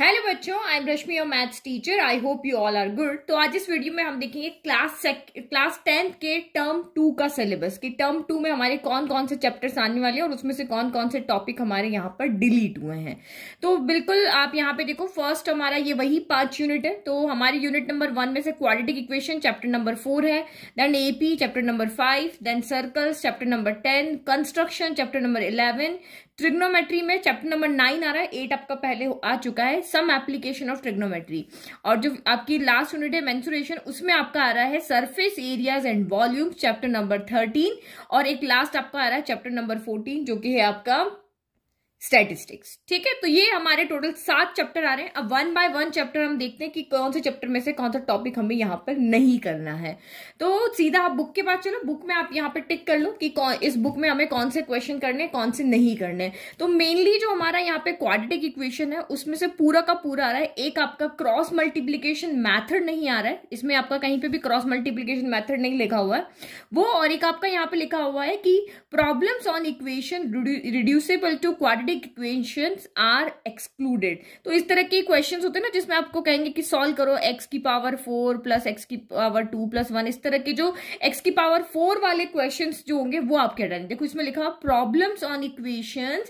hello बच्चों आई am Rashmi और maths teacher I hope you all are good तो आज इस वीडियो में हम देखेंगे क्लास क्लास टेंथ के टर्म टू का सिलेबस कि टर्म टू में हमारे कौन कौन से चैप्टर्स आने वाले हैं और उसमें से कौन कौन से टॉपिक हमारे यहाँ पर डिलीट हुए हैं तो बिल्कुल आप यहाँ पे देखो फर्स्ट हमारा ये वही पांच यूनिट है तो हमारे यूनिट नंबर वन में से quadratic equation chapter number four है then AP chapter number five then circles chapter number ten construction chapter number eleven trigonometry में चैप्टर नंबर नाइन आ रहा है एट आपका पहले आ चुका है सम एप्लीकेशन ऑफ ट्रिग्नोमेट्री और जो आपकी लास्ट यूनिट है मेंसुरेशन उसमें आपका आ रहा है surface areas and volume chapter number thirteen और एक लास्ट आपका आ रहा है चैप्टर नंबर फोर्टीन जो कि है आपका स्टैटिस्टिक्स ठीक है तो ये हमारे टोटल सात चैप्टर आ रहे हैं अब वन बाय वन चैप्टर हम देखते हैं कि कौन से चैप्टर में से कौन सा टॉपिक हमें यहाँ पर नहीं करना है तो सीधा आप बुक के पास चलो बुक में आप यहाँ पर टिक कर लो कि कौन इस बुक में हमें कौन से क्वेश्चन करने कौन से नहीं करने तो मेनली जो हमारा यहाँ पे क्वाड्रेटिक इक्वेशन है उसमें से पूरा का पूरा आ रहा है एक आपका क्रॉस मल्टीप्लीकेशन मैथड नहीं आ रहा है इसमें आपका कहीं पे भी क्रॉस मल्टीप्लीकेशन मैथड नहीं लिखा हुआ है वो और एक आपका यहाँ पे लिखा हुआ है कि problems on equation reducible to quadratic quadratic equations are excluded तो इस तरह के क्वेश्चन होते हैं ना जिसमें आपको कहेंगे कि सॉल्व करो एक्स की पावर फोर प्लस एक्स की पावर टू प्लस वन इस तरह के जो एक्स की पावर फोर वाले क्वेश्चन जो होंगे वो आप आपके हटाने देखो इसमें लिखा problem on equation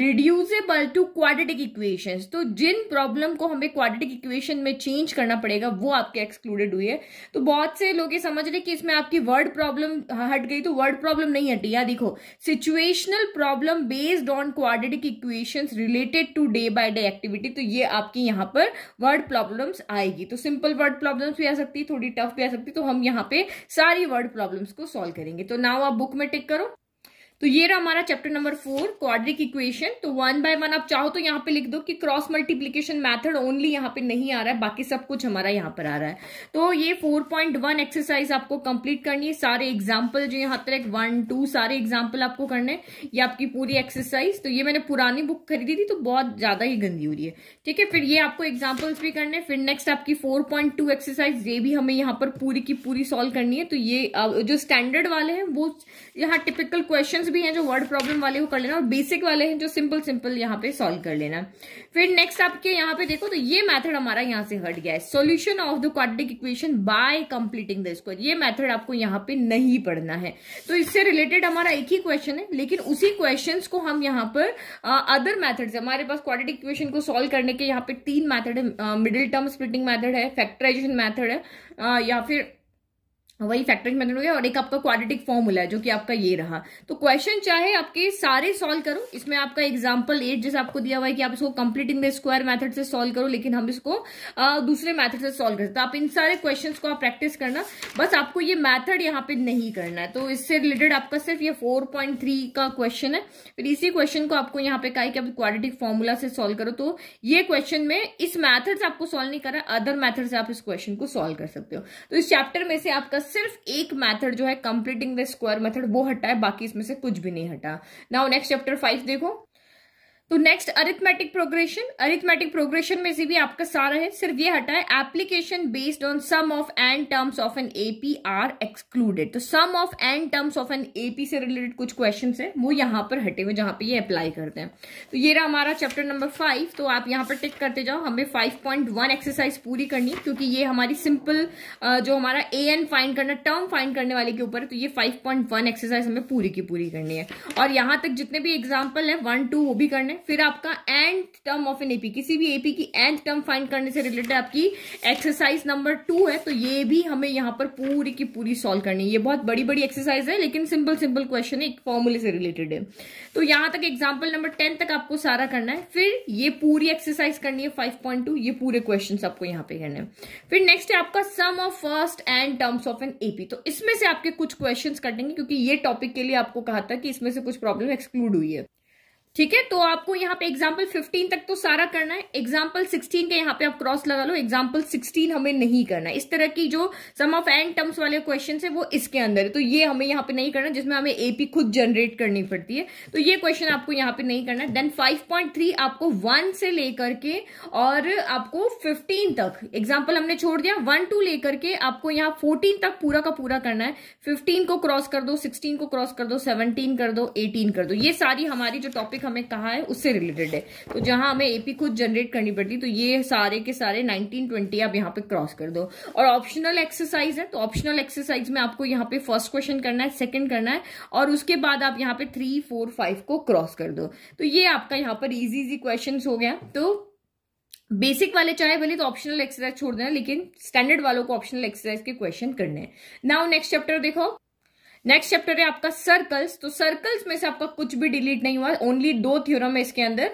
reducible to quadratic equation तो जिन प्रॉब्लम को हमें क्वाड्रेटिक इक्वेशन में चेंज करना पड़ेगा वो आपके एक्सक्लूडेड हुई है तो बहुत से लोग ये समझ रहे कि इसमें आपकी वर्ड प्रॉब्लम हट गई तो वर्ड प्रॉब्लम नहीं हटी या देखो situational problem based on quadratic equation equations related to day by day activity तो ये आपकी यहाँ पर वर्ड प्रॉब्लम्स आएगी तो सिंपल वर्ड प्रॉब्लम्स भी आ सकती है थोड़ी टफ भी आ सकती है तो हम यहाँ पे सारी वर्ड प्रॉब्लम्स को सॉल्व करेंगे तो नाव आप बुक में टिक करो तो ये रहा हमारा chapter number four quadratic equation तो वन बाय वन आप चाहो तो यहाँ पे लिख दो कि क्रॉस मल्टीप्लीकेशन मेथड ओनली यहाँ पे नहीं आ रहा है बाकी सब कुछ हमारा यहाँ पर आ रहा है तो ये फोर पॉइंट वन एक्सरसाइज आपको कंप्लीट करनी है सारे एग्जाम्पल जो यहाँ तक वन टू सारे एग्जाम्पल आपको करने ये आपकी पूरी एक्सरसाइज तो ये मैंने पुरानी बुक खरीदी थी तो बहुत ज्यादा ही गंदी हो रही है ठीक है फिर ये आपको एग्जाम्पल्स भी करने फिर नेक्स्ट आपकी फोर पॉइंट टू एक्सरसाइज ये भी हमें यहाँ पर पूरी की पूरी सॉल्व करनी है तो ये जो स्टैंडर्ड वाले हैं वो यहाँ टिपिकल क्वेश्चन क्वेश्चंस भी हैं जो वर्ड प्रॉब्लम वाले वो कर लेना और बेसिक वाले हैं जो सिंपल सिंपल यहाँ पे सॉल्व कर लेना फिर नेक्स्ट आपके यहाँ पे देखो तो ये मेथड हमारा यहाँ से हट गया है solution of the quadratic equation by completing the square ये मेथड आपको यहाँ पे नहीं पढ़ना है तो इससे रिलेटेड हमारा एक ही क्वेश्चन है लेकिन उसी क्वेश्चन को हम यहाँ पर अदर मैथड हमारे पास क्वाड्रेटिक इक्वेशन को सोल्व करने के यहाँ पे तीन मैथड है मिडिल टर्म स्प्लिटिंग मैथड है फैक्टराइजेशन मैथड है या फिर वही फैक्टरिंग मेथड हो गया और एक आपका क्वाड्रेटिक फॉर्मूला है जो कि आपका ये रहा तो क्वेश्चन चाहे आपके सारे सॉल्व करो इसमें आपका एग्जांपल एट जैसे आपको दिया हुआ है कि आप इसको complete in the square method से सॉल्व करो लेकिन हम इसको आ, दूसरे मेथड से सॉल्व करते तो आप इन सारे क्वेश्चन को आप प्रैक्टिस करना बस आपको ये मैथड यहाँ पे नहीं करना है तो इससे रिलेटेड आपका सिर्फ ये फोर का क्वेश्चन है फिर इसी क्वेश्चन को आपको यहाँ पे कहा कि आप क्वाड्रेटिक फॉर्मूला से सॉल्व करो तो ये क्वेश्चन में इस मैथड से आपको सॉल्व नहीं करा अदर मैथड से आप इस क्वेश्चन को सॉल्व कर सकते हो तो इस चैप्टर में से आपका सिर्फ एक मैथड जो है कंप्लीटिंग द स्क्वायर मेथड वो हटा है बाकी इसमें से कुछ भी नहीं हटा नाउ नेक्स्ट चैप्टर फाइव देखो तो next arithmetic progression arithmetic progression में से भी आपका सारा है सिर्फ ये हटा है application based on sum of n terms of n AP are excluded तो sum of n terms of n AP से रिलेटेड कुछ क्वेश्चन है वो यहां पर हटे हुए जहां पे ये अप्लाई करते हैं तो ये रहा हमारा चैप्टर नंबर फाइव तो आप यहाँ पर टिक करते जाओ हमें फाइव पॉइंट वन एक्सरसाइज पूरी करनी क्योंकि ये हमारी सिंपल जो हमारा ए एन फाइन करना टर्म फाइन करने वाले के ऊपर तो ये फाइव पॉइंट वन एक्सरसाइज हमें पूरी की पूरी करनी है और यहां तक जितने भी एग्जाम्पल है वन टू वो भी करने फिर आपका nth term of n AP किसी भी एपी की एंड टर्म फाइंड करने से रिलेटेड आपकी एक्सरसाइज नंबर टू है तो ये भी हमें यहाँ पर पूरी की पूरी सॉल्व करनी है ये बहुत बड़ी बड़ी एक्सरसाइज है लेकिन सिंपल सिंपल क्वेश्चन है एक फॉर्मूले से रिलेटेड है तो यहाँ तक एग्जाम्पल नंबर टेन तक आपको सारा करना है फिर ये पूरी एक्सरसाइज करनी है फाइव पॉइंट टू ये पूरे क्वेश्चन आपको यहाँ पे करने फिर नेक्स्ट है आपका sum of first n terms of n AP तो इसमें से आपके कुछ क्वेश्चन कटेंगे क्योंकि ये टॉपिक के लिए आपको कहा था कि इसमें से कुछ प्रॉब्लम एक्सक्लूड हुई है ठीक है तो आपको यहाँ पे एग्जाम्पल 15 तक तो सारा करना है एग्जाम्पल 16 के यहाँ पे आप क्रॉस लगा लो एग्जाम्पल 16 हमें नहीं करना है इस तरह की जो सम ऑफ एंड टर्म्स वाले क्वेश्चन है वो इसके अंदर है तो ये हमें यहाँ पे नहीं करना जिसमें हमें एपी खुद जनरेट करनी पड़ती है तो ये क्वेश्चन आपको यहाँ पे नहीं करना देन फाइव आपको वन से लेकर के और आपको फिफ्टीन तक एग्जाम्पल हमने छोड़ दिया वन टू लेकर के आपको यहाँ फोर्टीन तक पूरा का पूरा करना है फिफ्टीन को क्रॉस कर दो सिक्सटीन को क्रॉस कर दो सेवनटीन कर दो एटीन कर दो ये सारी हमारी जो टॉपिक हमें कहा है उससे रिलेटेड है तो जहां हमें एपी खुद जनरेट करनी पड़ती तो ये सारे के सारे 1920 आप यहाँ पे क्रॉस कर दो और ऑप्शनल एक्सरसाइज है तो ऑप्शनल एक्सरसाइज में आपको यहाँ पे फर्स्ट क्वेश्चन करना है सेकंड करना है और उसके बाद आप यहाँ पे थ्री फोर फाइव को क्रॉस कर दो तो ये आपका यहाँ पर इजी इजी क्वेश्चन हो गया तो बेसिक वाले चाहे भले तो ऑप्शनल एक्सरसाइज छोड़ देना लेकिन स्टैंडर्ड वालों को ऑप्शनल एक्सरसाइज के क्वेश्चन करने हैं नाउ नेक्स्ट चैप्टर देखो नेक्स्ट चैप्टर है आपका सर्कल्स तो सर्कल्स में से आपका कुछ भी डिलीट नहीं हुआ ओनली दो थ्योरम है इसके अंदर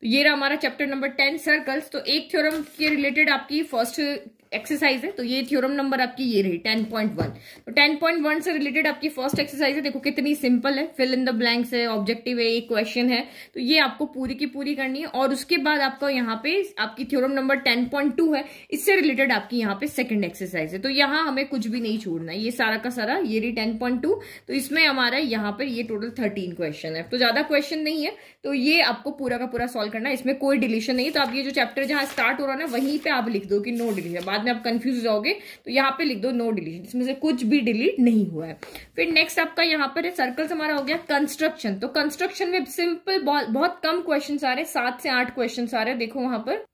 तो ये रहा हमारा चैप्टर नंबर टेन सर्कल्स तो एक थ्योरम के रिलेटेड आपकी फर्स्ट एक्सरसाइज है तो ये थ्योरम नंबर आपकी ये रही 10.1 तो 10.1 से रिलेटेड आपकी फर्स्ट एक्सरसाइज है देखो कितनी सिंपल है फिल इन द ब्लैंक्स है ऑब्जेक्टिव है एक क्वेश्चन है तो ये आपको पूरी की पूरी करनी है और उसके बाद आपका यहाँ पे आपकी थ्योरम नंबर 10.2 है इससे रिलेटेड आपकी यहाँ पे सेकंड एक्सरसाइज है तो यहाँ हमें कुछ भी नहीं छोड़ना है ये सारा का सारा ये रही टेन तो इसमें हमारा यहाँ पर ये टोटल थर्टीन क्वेश्चन है तो ज्यादा क्वेश्चन नहीं है तो ये आपको पूरा का पूरा सॉल्व करना है इसमें कोई डिलीशन नहीं तो आप ये जो चैप्टर जहां स्टार्ट हो रहा है ना वहीं पर आप लिख दो कि नो डिलीशन बाद में आप कंफ्यूज रहोगे जाओगे तो यहाँ पे लिख दो नो डिलीशन इसमें से कुछ भी डिलीट नहीं हुआ है फिर नेक्स्ट आपका यहाँ पर सर्कल्स हमारा हो गया कंस्ट्रक्शन तो कंस्ट्रक्शन में सिंपल बहुत, कम क्वेश्चन आ रहे हैं सात से आठ क्वेश्चन आ रहे हैं देखो वहां पर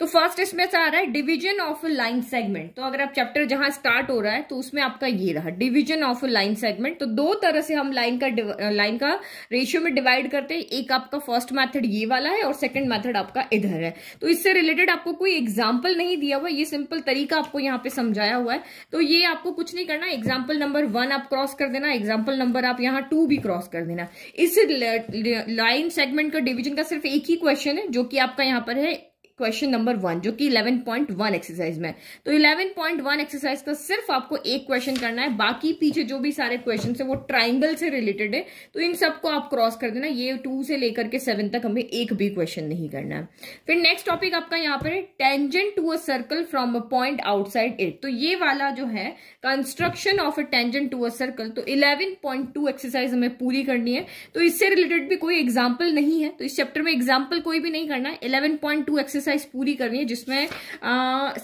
तो फर्स्ट इसमें से आ रहा है डिवीजन ऑफ लाइन सेगमेंट तो अगर आप चैप्टर जहां स्टार्ट हो रहा है तो उसमें आपका ये रहा डिवीजन ऑफ लाइन सेगमेंट तो दो तरह से हम लाइन का लाइन का रेशियो में डिवाइड करते हैं एक आपका फर्स्ट मेथड ये वाला है और सेकंड मेथड आपका इधर है तो इससे रिलेटेड आपको कोई एग्जाम्पल नहीं दिया हुआ ये सिंपल तरीका आपको यहाँ पे समझाया हुआ है तो ये आपको कुछ नहीं करना एग्जाम्पल नंबर वन आप क्रॉस कर देना एग्जाम्पल नंबर आप यहाँ टू भी क्रॉस कर देना इस लाइन सेगमेंट का डिविजन का सिर्फ एक ही क्वेश्चन है जो कि आपका यहाँ पर है क्वेश्चन नंबर वन जो कि 11.1 एक्सरसाइज में तो 11.1 एक्सरसाइज का सिर्फ आपको एक क्वेश्चन करना है बाकी पीछे जो भी सारे क्वेश्चन है वो ट्राइंगल से रिलेटेड है तो इन सबको आप क्रॉस कर देना ये टू से लेकर के सेवन तक हमें एक भी क्वेश्चन नहीं करना है फिर नेक्स्ट टॉपिक आपका यहाँ पर है tangent to a circle from a point outside it तो ये वाला जो है construction of a tangent to a circle तो टू एक्सरसाइज हमें पूरी करनी है तो इससे रिलेटेड भी कोई एग्जाम्पल नहीं है तो इस चैप्टर में एग्जाम्पल कोई भी नहीं करना है eleven point two exercise exercise पूरी करनी है जिसमें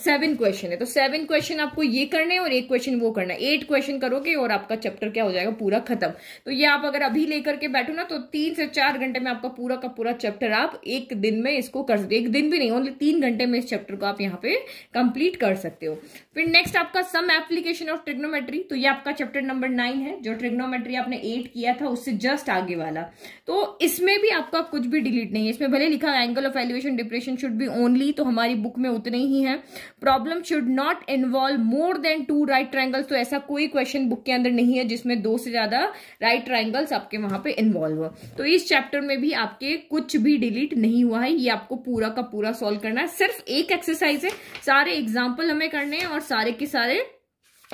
सेवन क्वेश्चन है तो सेवन क्वेश्चन आपको ये करने हैं और एक क्वेश्चन वो करना है एट क्वेश्चन करोगे और आपका चैप्टर क्या हो जाएगा पूरा खत्म तो ये आप अगर अभी लेकर के बैठो ना तो तीन से चार घंटे में आपका पूरा का पूरा चैप्टर आप एक दिन में इसको कर सकते एक दिन भी नहीं ओनली तीन घंटे में इस चैप्टर को आप यहाँ पे कंप्लीट कर सकते हो फिर नेक्स्ट आपका सम एप्लीकेशन ऑफ ट्रिग्नोमेट्री तो ये आपका चैप्टर नंबर नाइन है जो ट्रिग्नोमेट्री आपने एट किया था उससे जस्ट आगे वाला तो इसमें भी आपका कुछ भी डिलीट नहीं है इसमें भले लिखा angle of elevation depression should be only तो हमारी बुक में उतने ही हैं problem should not involve more than two right triangles तो ऐसा कोई क्वेश्चन बुक के अंदर नहीं है जिसमें दो से ज्यादा राइट ट्राइंगल्स आपके वहां पे इन्वॉल्व हो तो इस चैप्टर में भी आपके कुछ भी डिलीट नहीं हुआ है ये आपको पूरा का पूरा सॉल्व करना है सिर्फ एक एक्सरसाइज है सारे एग्जाम्पल हमें करने हैं और सारे के सारे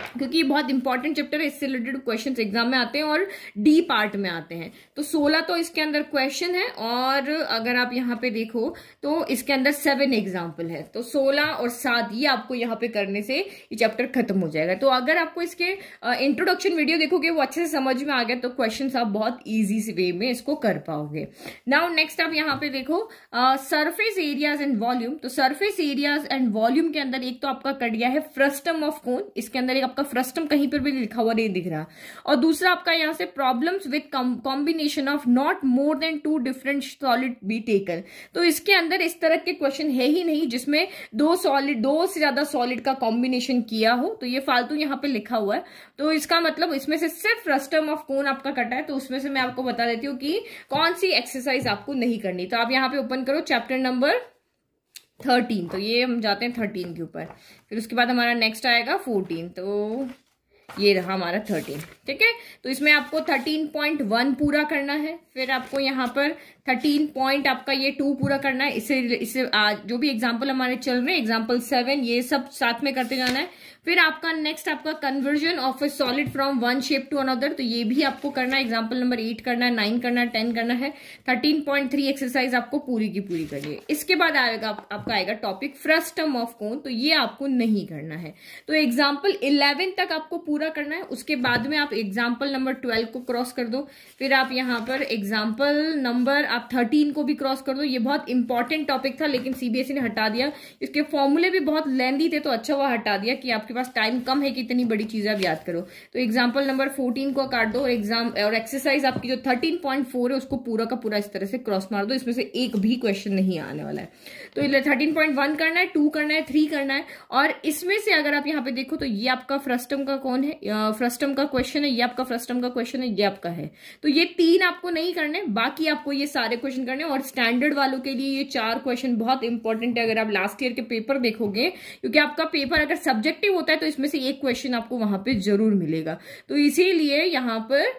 क्योंकि ये बहुत इंपॉर्टेंट चैप्टर है इससे रिलेटेड क्वेश्चन एग्जाम में आते हैं और डी पार्ट में आते हैं तो सोलह तो इसके अंदर क्वेश्चन है और अगर आप यहाँ पे देखो तो इसके अंदर सेवन एग्जाम्पल है तो सोलह और सात ये आपको यहाँ पे करने से ये चैप्टर खत्म हो जाएगा तो अगर आपको इसके इंट्रोडक्शन वीडियो देखोगे वो अच्छे से समझ में आ गया तो क्वेश्चन आप बहुत ईजी वे में इसको कर पाओगे नाउ नेक्स्ट आप यहाँ पे देखो सरफेस एरियाज एंड वॉल्यूम तो सरफेस एरियाज एंड वॉल्यूम के अंदर एक तो आपका कट गया है फ्रस्टम ऑफ कोन इसके अंदर एक आपका फ्रस्टम कहीं पर भी लिखा हुआ नहीं दिख रहा और दूसरा आपका यहाँ से problems with combination of not more than two different solid be taken तो इसके अंदर इस तरह के क्वेश्चन है ही नहीं जिसमें दो सॉलिड दो से ज्यादा सॉलिड का कॉम्बिनेशन किया हो तो ये फालतू यहाँ पे लिखा हुआ है तो इसका मतलब इसमें से सिर्फ फ्रस्टम ऑफ कौन आपका कटा है तो उसमें से मैं आपको बता देती हूँ कि कौन सी एक्सरसाइज आपको नहीं करनी तो आप यहाँ पे ओपन करो चैप्टर नंबर थर्टीन तो ये हम जाते हैं थर्टीन के ऊपर फिर उसके बाद हमारा नेक्स्ट आएगा फोर्टीन तो ये रहा हमारा थर्टीन ठीक है तो इसमें आपको थर्टीन पॉइंट वन पूरा करना है फिर आपको यहाँ पर थर्टीन पॉइंट आपका ये टू पूरा करना है इससे इससे जो भी एग्जाम्पल हमारे चल रहे हैं एग्जाम्पल सेवन ये सब साथ में करते जाना है फिर आपका नेक्स्ट आपका conversion of a solid from one shape to another तो ये भी आपको करना है एग्जाम्पल नंबर एट करना है नाइन करना है टेन करना है थर्टीन पॉइंट थ्री एक्सरसाइज आपको पूरी की पूरी करनी है इसके बाद आएगा आप, आपका आएगा टॉपिक फ्रस्टम ऑफ कोन तो ये आपको नहीं करना है तो एग्जाम्पल इलेवन तक आपको पूरा करना है उसके बाद में आप एग्जाम्पल नंबर ट्वेल्व को क्रॉस कर दो फिर आप यहाँ पर एग्जाम्पल नंबर आप थर्टीन को भी क्रॉस कर दो ये बहुत इंपॉर्टेंट टॉपिक था लेकिन सीबीएसई e ने हटा दिया इसके फॉर्मूले भी बहुत लेंदी थे तो अच्छा हुआ हटा दिया कि आपके पास टाइम कम है कि इतनी बड़ी चीज़ें आप याद करो तो एग्जाम्पल नंबर फोर्टीन को काट दो और एग्जाम और एक्सरसाइज आपकी जो थर्टीन पॉइंट फोर है उसको पूरा का पूरा इस तरह से क्रॉस मार दो इसमें से एक भी क्वेश्चन नहीं आने वाला है तो थर्टीन पॉइंट वन करना है टू करना है थ्री करना है और इसमें से अगर आप यहाँ पे देखो तो ये आपका फ्रस्टम का कौन है फ्रस्टम का क्वेश्चन है ये आपका फ्रस्टम का क्वेश्चन है ये आपका है तो ये तीन आपको नहीं करने बाकी आपको ये सारे क्वेश्चन करने और स्टैंडर्ड वालों के लिए ये चार क्वेश्चन बहुत इंपॉर्टेंट है अगर आप लास्ट ईयर के पेपर देखोगे क्योंकि आपका पेपर अगर सब्जेक्टिव होता है तो इसमें से एक क्वेश्चन आपको वहां पे जरूर मिलेगा तो इसीलिए यहां पर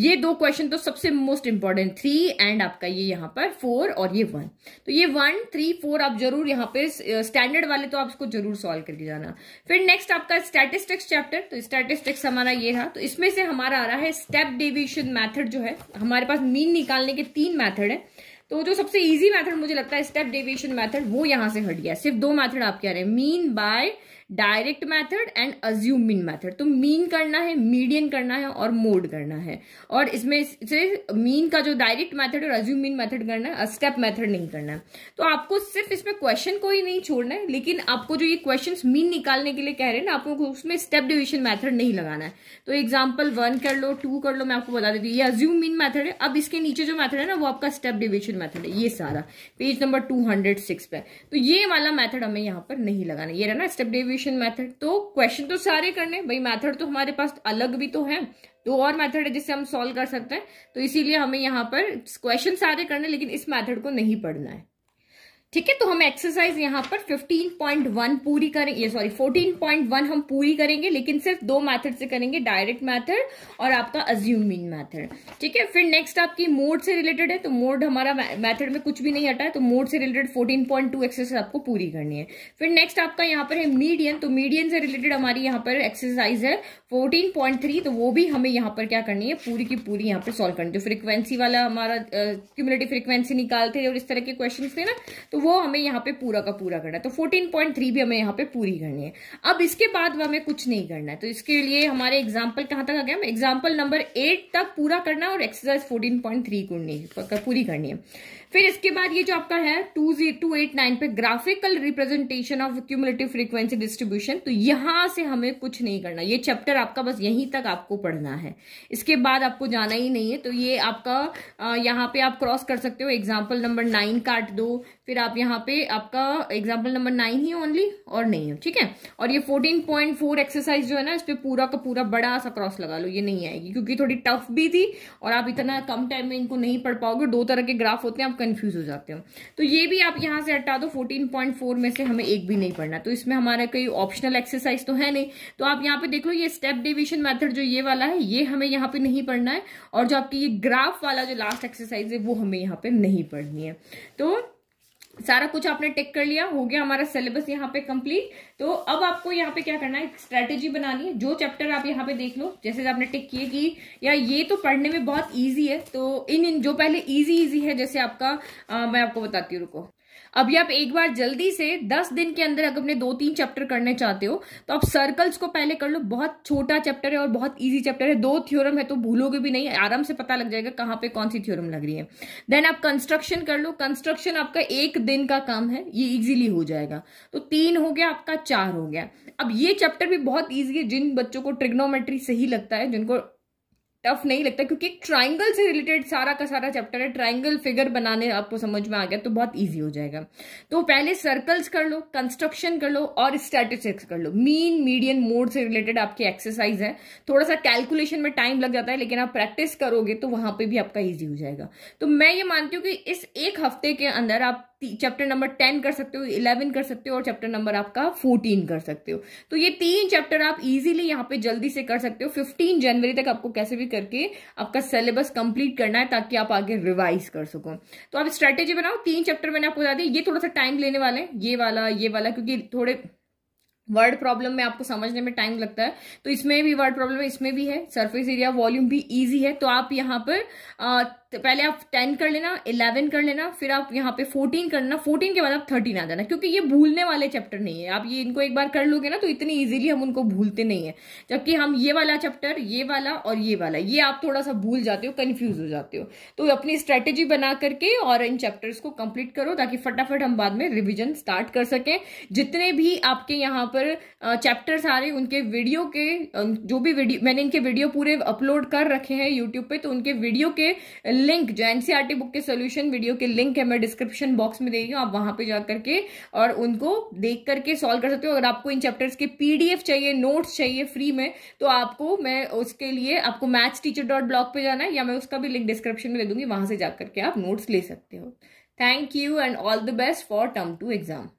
ये दो क्वेश्चन तो सबसे मोस्ट इंपॉर्टेंट थ्री एंड आपका ये यहां पर फोर और ये वन तो ये वन थ्री फोर आप जरूर यहां पे स्टैंडर्ड वाले तो आप इसको जरूर सॉल्व करके जाना फिर नेक्स्ट आपका स्टैटिस्टिक्स चैप्टर तो स्टैटिस्टिक्स हमारा ये रहा तो इसमें से हमारा आ रहा है स्टेप डेविएशन मैथड जो है हमारे पास मीन निकालने के तीन मैथड है तो जो सबसे इजी मैथड मुझे लगता है स्टेप डेविएशन मैथड वो यहां से हट गया सिर्फ दो मैथड आपके आ रहे हैं mean by direct method and assume mean method तो मीन करना है मीडियन करना है और मोड करना है और इसमें से मीन का जो डायरेक्ट मैथड और अज्यूम मीन मैथड करना है स्टेप मैथड नहीं करना है तो आपको सिर्फ इसमें क्वेश्चन को ही नहीं छोड़ना है लेकिन आपको जो ये क्वेश्चन मीन निकालने के लिए कह रहे हैं ना आपको उसमें स्टेप डिविजन मैथड नहीं लगाना है तो एग्जाम्पल वन कर लो टू कर लो मैं आपको बता देती हूँ ये अज्यूम मीन मैथड है अब इसके नीचे जो मैथड है ना वो आपका स्टेप डिविजन मैथड है ये सारा पेज नंबर टू पे तो ये वाला मैथड हमें यहाँ पर नहीं लगाना ये रहना स्टेप डिविजन डिस्ट्रीब्यूशन मेथड तो क्वेश्चन तो सारे करने भाई मेथड तो हमारे पास अलग भी तो है दो और मेथड है जिससे हम सॉल्व कर सकते हैं तो इसीलिए हमें यहाँ पर क्वेश्चन सारे करने लेकिन इस मेथड को नहीं पढ़ना है ठीक है तो हम एक्सरसाइज यहाँ पर 15.1 पूरी करेंगे ये सॉरी 14.1 हम पूरी करेंगे लेकिन सिर्फ दो मेथड से करेंगे डायरेक्ट मेथड और आपका अज्यूमिन मेथड ठीक है फिर नेक्स्ट आपकी मोड से रिलेटेड है तो मोड हमारा मेथड में कुछ भी नहीं हटा है तो मोड से रिलेटेड 14.2 एक्सरसाइज आपको पूरी करनी है फिर नेक्स्ट आपका यहाँ पर है मीडियन तो मीडियन से रिलेटेड हमारी यहाँ पर एक्सरसाइज है फोर्टीन तो वो भी हमें यहाँ पर क्या करनी है पूरी की पूरी यहाँ पर सॉल्व करनी है फ्रिक्वेंसी तो वाला हमारा क्यूमुलेटिव फ्रिक्वेंसी निकालते और इस तरह के क्वेश्चन थे ना तो तो वो हमें यहाँ पे पूरा का पूरा करना है तो 14.3 भी हमें यहाँ पे पूरी करनी है अब इसके बाद हमें कुछ नहीं करना है तो इसके लिए हमारे एग्जाम्पल कहाँ तक आ गया एग्जाम्पल नंबर एट तक पूरा करना है और एक्सरसाइज फोर्टीन करनी पूरी करनी है फिर इसके बाद ये जो आपका है two G two eight nine पे graphical representation of cumulative frequency distribution तो यहां से हमें कुछ नहीं करना ये चैप्टर आपका बस यहीं तक आपको पढ़ना है इसके बाद आपको जाना ही नहीं है तो ये आपका यहाँ पे आप क्रॉस कर सकते हो एग्जाम्पल नंबर नाइन काट दो फिर आप यहाँ पे आपका एग्जाम्पल नंबर नाइन ही ओनली और नहीं है ठीक है और ये फोर्टीन पॉइंट फोर एक्सरसाइज जो है ना इस पर पूरा का पूरा बड़ा सा क्रॉस लगा लो ये नहीं आएगी क्योंकि थोड़ी टफ भी थी और आप इतना कम टाइम में इनको नहीं पढ़ पाओगे दो तरह के ग्राफ होते हैं आप कंफ्यूज हो जाते हो तो ये भी आप यहाँ से हटा दो 14.4 में से हमें एक भी नहीं पढ़ना तो इसमें हमारा कोई ऑप्शनल एक्सरसाइज तो है नहीं तो आप यहाँ पे देख लो ये स्टेप डिविजन मेथड जो ये वाला है ये हमें यहाँ पे नहीं पढ़ना है और जो आपकी ये ग्राफ वाला जो लास्ट एक्सरसाइज है वो हमें यहाँ पे नहीं पढ़नी है तो सारा कुछ आपने टेक कर लिया हो गया हमारा सिलेबस यहाँ पे कंप्लीट तो अब आपको यहाँ पे क्या करना है स्ट्रेटेजी बनानी है जो चैप्टर आप यहाँ पे देख लो जैसे आपने टिक किए कि या ये तो पढ़ने में बहुत इजी है तो इन इन जो पहले इजी इजी है जैसे आपका आ, मैं आपको बताती हूँ रुको अभी आप एक बार जल्दी से दस दिन के अंदर अगर अपने दो तीन चैप्टर करने चाहते हो तो आप सर्कल्स को पहले कर लो बहुत छोटा चैप्टर है और बहुत ईजी चैप्टर है दो थ्योरम है तो भूलोगे भी नहीं आराम से पता लग जाएगा कहाँ पे कौन सी थ्योरम लग रही है देन आप कंस्ट्रक्शन कर लो कंस्ट्रक्शन आपका एक दिन का काम है ये इजिली हो जाएगा तो तीन हो गया आपका चार हो गया अब ये चैप्टर भी बहुत ईजी है जिन बच्चों को ट्रिग्नोमेट्री सही लगता है जिनको टफ नहीं लगता क्योंकि एक ट्राइंगल से रिलेटेड सारा का सारा चैप्टर है ट्राइंगल फिगर बनाने आपको समझ में आ गया तो बहुत इजी हो जाएगा तो पहले सर्कल्स कर लो कंस्ट्रक्शन कर लो और स्टैटिस्टिक्स कर लो मीन मीडियन मोड से रिलेटेड आपकी एक्सरसाइज है थोड़ा सा कैलकुलेशन में टाइम लग जाता है लेकिन आप प्रैक्टिस करोगे तो वहां पर भी आपका ईजी हो जाएगा तो मैं ये मानती हूँ कि इस एक हफ्ते के अंदर आप चैप्टर नंबर टेन कर सकते हो इलेवन कर सकते हो और चैप्टर नंबर आपका फोर्टीन कर सकते हो तो ये तीन चैप्टर आप इजीली यहाँ पे जल्दी से कर सकते हो फिफ्टीन जनवरी तक आपको कैसे भी करके आपका सिलेबस कंप्लीट करना है ताकि आप आगे रिवाइज कर सको तो आप स्ट्रेटेजी बनाओ तीन चैप्टर मैंने आपको बता दिया ये थोड़ा सा टाइम लेने वाले हैं ये वाला ये वाला क्योंकि थोड़े वर्ड प्रॉब्लम में आपको समझने में टाइम लगता है तो इसमें भी वर्ड प्रॉब्लम है इसमें भी है सरफेस एरिया वॉल्यूम भी इजी है तो आप यहाँ पर तो पहले आप टेन कर लेना इलेवन कर लेना फिर आप यहाँ पे फोर्टीन करना फोर्टीन के बाद आप थर्टीन आ जाना क्योंकि ये भूलने वाले चैप्टर नहीं है आप ये इनको एक बार कर लोगे ना तो इतनी इजीली हम उनको भूलते नहीं है जबकि हम ये वाला चैप्टर ये वाला और ये वाला ये आप थोड़ा सा भूल जाते हो कन्फ्यूज हो जाते हो तो अपनी स्ट्रेटेजी बना करके और इन चैप्टर्स को कंप्लीट करो ताकि फटाफट हम बाद में रिविजन स्टार्ट कर सकें जितने भी आपके यहाँ पर चैप्टर्स आ रहे उनके वीडियो के जो भी वीडियो मैंने इनके वीडियो पूरे अपलोड कर रखे हैं यूट्यूब पर तो उनके वीडियो के लिंक जो एनसीआरटी बुक e के सोल्यूशन वीडियो के लिंक है मैं डिस्क्रिप्शन बॉक्स में दे रही हूँ आप वहां पे जाकर के और उनको देख करके सॉल्व कर सकते हो अगर आपको इन चैप्टर्स के पीडीएफ चाहिए नोट्स चाहिए फ्री में तो आपको मैं उसके लिए आपको मैथ्स टीचर डॉट ब्लॉग पर जाना है या मैं उसका भी लिंक डिस्क्रिप्शन में दे दूंगी वहां से जाकर के आप नोट्स ले सकते हो thank you and all the best for term two exam